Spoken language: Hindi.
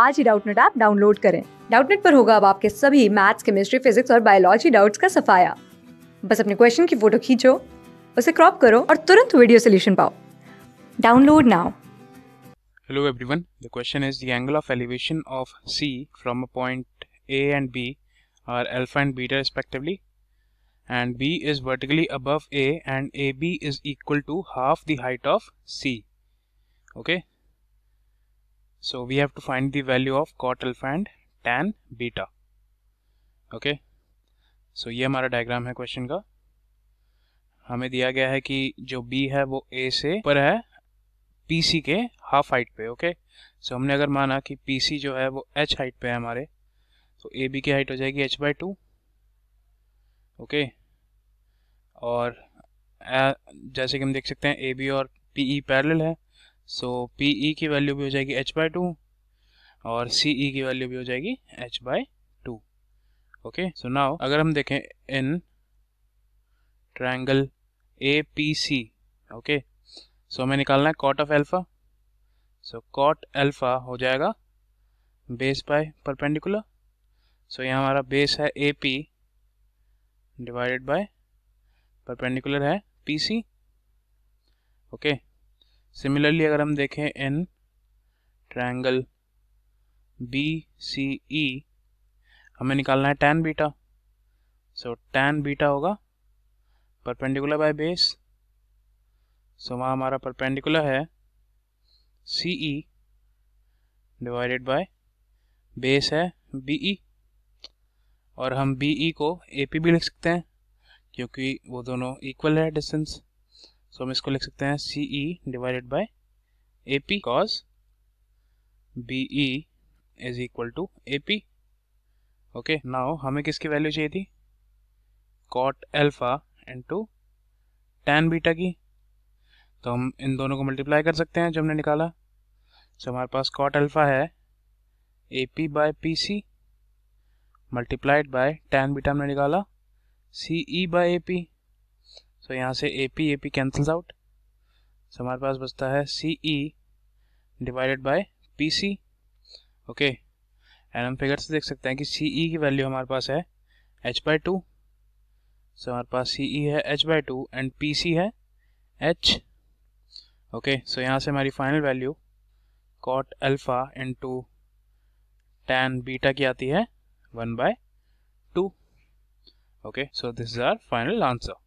आज ही डाउटनेट ऐप डाउनलोड करें डाउटनेट पर होगा अब आपके सभी मैथ्स केमिस्ट्री फिजिक्स और बायोलॉजी डाउट्स का सफाया बस अपने क्वेश्चन की फोटो खींचो उसे क्रॉप करो और तुरंत वीडियो सोल्यूशन पाओ download now Hello everyone, the question is the angle of elevation of C from a point A and B are alpha and beta respectively and B is vertically above A and AB is equal to half the height of C. Okay, So we have to find the value of cot alpha and tan beta. Okay okay? So so ये हमारा डायग्राम है क्वेश्चन का हमें दिया गया है कि जो बी है वो ए से पर है पीसी के हाफ हाइट पे ओके okay? सो so हमने अगर माना कि पीसी जो है वो एच हाइट पे है हमारे तो ए बी की हाइट हो जाएगी एच बाई टू ओके और जैसे कि हम देख सकते हैं ए बी और पी ई पैरेलल है सो पी ई की वैल्यू भी हो जाएगी एच बाई टू और सी ई e की वैल्यू भी हो जाएगी H by two okay so now अगर हम देखें in triangle A P C okay so हमें निकालना है cot of alpha so cot alpha हो जाएगा बेस बाय परपेंडिकुलर सो यहाँ हमारा बेस है A P divided by perpendicular है पी सी ओके सिमिलरली अगर हम देखें इन ट्रायंगल बी सी ई हमें निकालना है tan beta so tan beta होगा परपेंडिकुलर बाय बेस सो वहाँ हमारा परपेंडिकुलर है C E divided by base है बी ई e। और हम बी ई e को ए पी भी लिख सकते हैं क्योंकि वो दोनों इक्वल है डिस्टेंस सो हम इसको लिख सकते हैं C E divided by A P cause B E is equal to A P okay now हमें किसकी वैल्यू चाहिए थी cot alpha into tan beta की तो हम इन दोनों को मल्टीप्लाई कर सकते हैं जो हमने निकाला सो हमारे पास कॉट एल्फा है A P by P C multiplied by tan beta हमने निकाला सी ई बाय ए पी तो यहाँ से A P A P cancel out so हमारे पास बचता है C E divided by P C okay and हम फिगर से देख सकते हैं कि सी ई e की वैल्यू हमारे पास है एच बाई टू सो हमारे पास सी ई e है H by two and P C है एच ओके सो यहाँ से हमारी final value cot alpha to tan beta की आती है one by two okay so this is our final answer